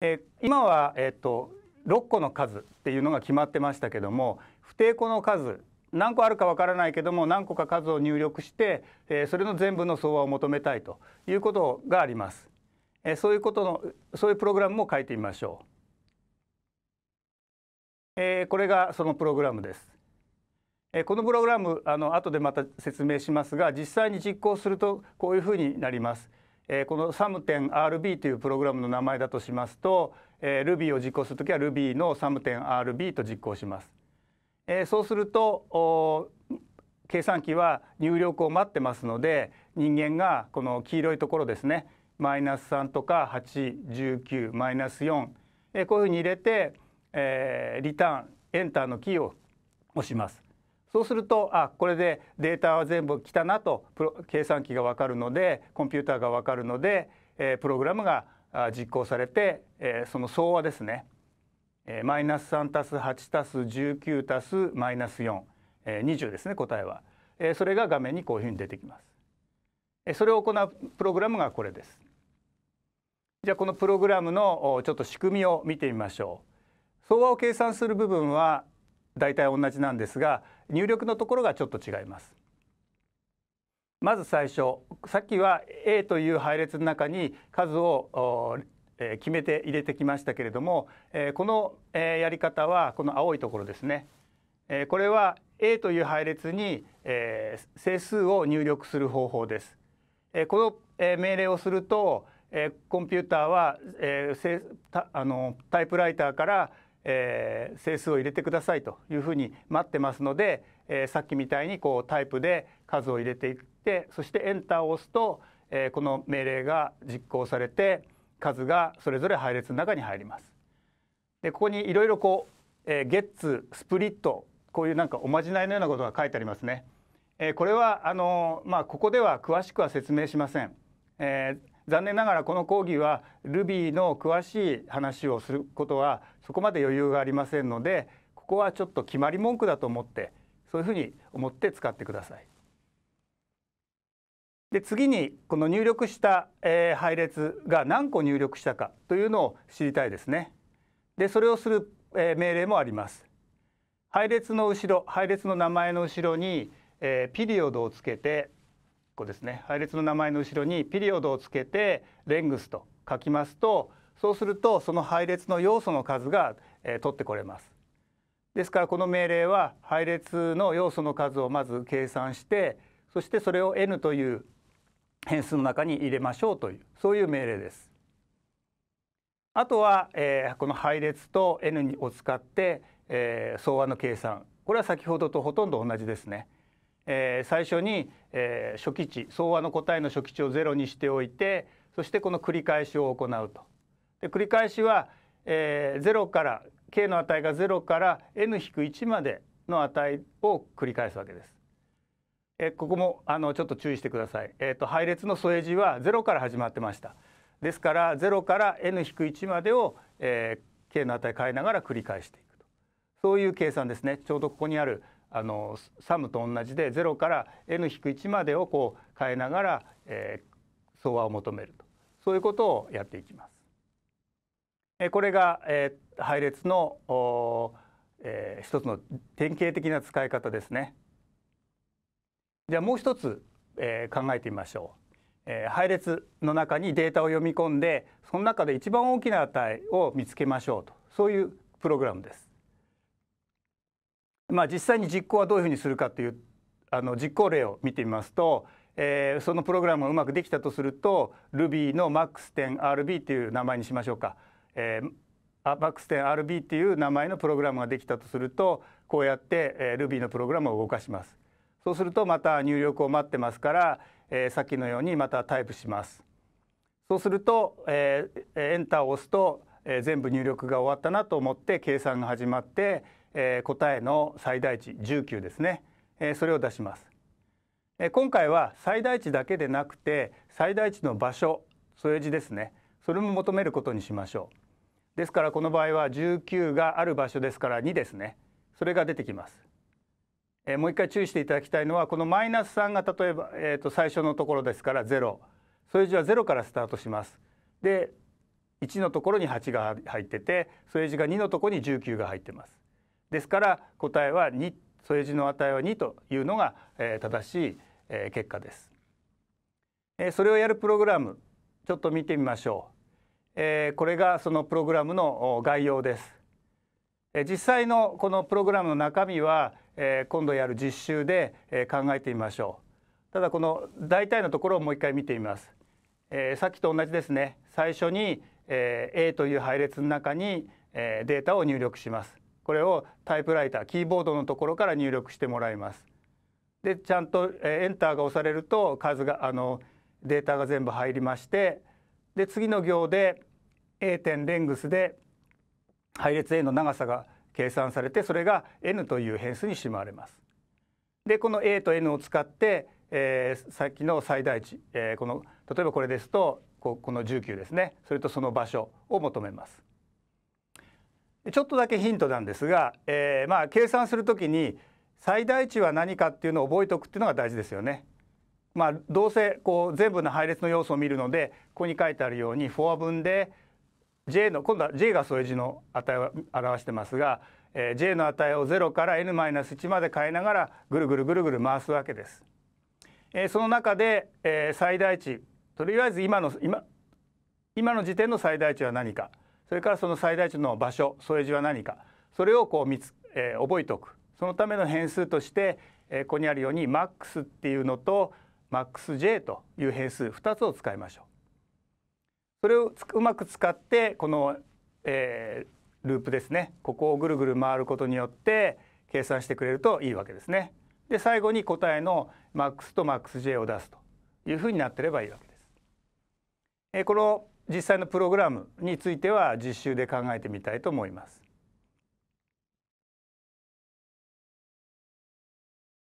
えー、今は、えーと、6個の数っていうのが決まってましたけども不定個の数何個あるかわからないけども何個か数を入力して、えー、それの全部の相和を求めたいということがあります。えー、そういうことのそういうプログラムも書いてみましょう。えー、これがそのプログラムです。えー、このプログラムあの後でまた説明しますが実際に実行するとこういうふうになります。えこの SAM.RB というプログラムの名前だとしますと、え Ruby を実行するときは Ruby の SAM.RB と実行します。えそうすると計算機は入力を待ってますので人間がこの黄色いところですねマイナス3とか819マイナス4、えこういうふうに入れて、えリターンエンターのキーを押します。そうするとあこれでデータは全部来たなとプロ計算機が分かるのでコンピューターが分かるので、えー、プログラムが実行されて、えー、その総和ですねえマイナス3たす8たす19たすマイナス4、えー、20ですね答えは、えー、それが画面にこういうふうに出てきます、えそれを行うプログラムがこれですじゃあこのプログラムのちょっと仕組みを見てみましょう総和を計算する部分は大体同じなんですが入力のところがちょっと違います。まず最初さっきは A という配列の中に数を決めて入れてきましたけれどもこのやり方はこの青いところですねこれは A という配列に整数を入力する方法です。この命令をするとコンピューターはタイプライターからえー、整数を入れてくださいというふうに待ってますので、えー、さっきみたいにこうタイプで数を入れていってそしてエンターを押すと、えー、この命令が実行されて数がそれぞれ配列の中に入ります。でここにいろいろこう、えー、ゲッツスプリットこういうなんかおまじないのようなことが書いてありますね。えー、これはあのまあ、ここでは詳しくは説明しません。えー残念ながらこの講義は Ruby の詳しい話をすることはそこまで余裕がありませんのでここはちょっと決まり文句だと思ってそういうふうに思って使ってください。で次にこの入力した、え配列が何個入力したかというのを知りたいですね。でそれをする、え命令もあります。配列の後ろ配列の名前の後ろに、えー、ピリオドをつけて個ですね配列の名前の後ろにピリオドをつけてレングスと書きますとそうするとその配列の要素の数が、えー、取ってこれます。ですからこの命令は配列の要素の数をまず計算してそしてそれを n という変数の中に入れましょうというそういう命令です。あとは、えー、この配列と n を使って、えー、相和の計算これは先ほどとほとんど同じですね。えー、最初に、えー、初期値総和の答えの初期値をゼロにしておいてそしてこの繰り返しを行うと。で繰り返しは、えー、0から k の値が0から n-1 までの値を繰り返すわけです。えここもあのちょっと注意してください。えっ、ー、と配列の添え字は0から始まってました。ですから0から n-1 までを、えー、k の値変えながら繰り返していくとそういう計算ですね。ちょうどここにあるあのサムと同じで0から n-1 までをこう変えながら、えー、相和を求めるとそういうことをやっていきます。えー、これが、えー、配列の、えー、一つの典型的な使い方ですね。じゃあもう一つ、えー、考えてみましょう。えー、配列の中にデータを読み込んでその中で一番大きな値を見つけましょうとそういうプログラムです。まあ、実際に実行はどういうふうにするかというあの実行例を見てみますと、えー、そのプログラムがうまくできたとすると Ruby の Max.rb という名前にしましょうか、えー、Max.rb という名前のプログラムができたとするとこうやって、えー、Ruby のプログラムを動かします。そうするとまた入力を待ってますから、えー、さっきのようにまたタイプします。そうすると、えー、エンターを押すと、えー、全部入力が終わったなと思って計算が始まって、えー、答えの最大値19ですね、えー、それを出します、えー、今回は最大値だけでなくて最大値の場所添え字ですねそれも求めることにしましょうですからこの場合は19がある場所ですから2ですねそれが出てきます、えー、もう一回注意していただきたいのはこのマイナス3が例えば、えー、と最初のところですから0添え字は0からスタートしますで1のところに8が入ってて添え字が2のところに19が入ってますですから答えは2添え字の値は2というのが、え正しい、え結果です、えそれをやるプログラムちょっと見てみましょう、えこれがそのプログラムの概要です、え実際のこのプログラムの中身は、え今度やる実習で、え考えてみましょうただこの大体のところをもう一回見てみます、えー、さっきと同じですね最初に、えー、A という配列の中に、えー、データを入力しますこれをタイプライターキーボードのところから入力してもらいます。でちゃんとエンターが押されると数があのデータが全部入りましてで次の行で A 点レングスで配列 A の長さが計算されてそれが n という変数にしまわれます。でこの A と n を使って、えー、さっきの最大値、えー、この例えばこれですとここの19ですねそれとその場所を求めます。ちょっとだけヒントなんですが、えー、まあ計算するときに最大値は何かっていうのを覚えておくっていうのが大事ですよね。まあ、どうせこう全部の配列の要素を見るのでここに書いてあるようにフォア分で J の今度は J が添え字の値を表してますが、えー、J の値をゼロから n 一まで変えながらぐるぐるぐるぐる回すわけです。えー、その中で、えー、最大値とりあえず今の今今の時点の最大値は何か。それからその最大値の場所添え字は何かそれをこう見つ、えー、覚えておくそのための変数として、えー、ここにあるように max っていうのと maxj という変数2つを使いましょう。それをうまく使ってこの、えー、ループですねここをぐるぐる回ることによって計算してくれるといいわけですね。で最後に答えの max と maxj を出すというふうになってればいいわけです。えー、この実際のプログラムについては実習で考えてみたいと思います。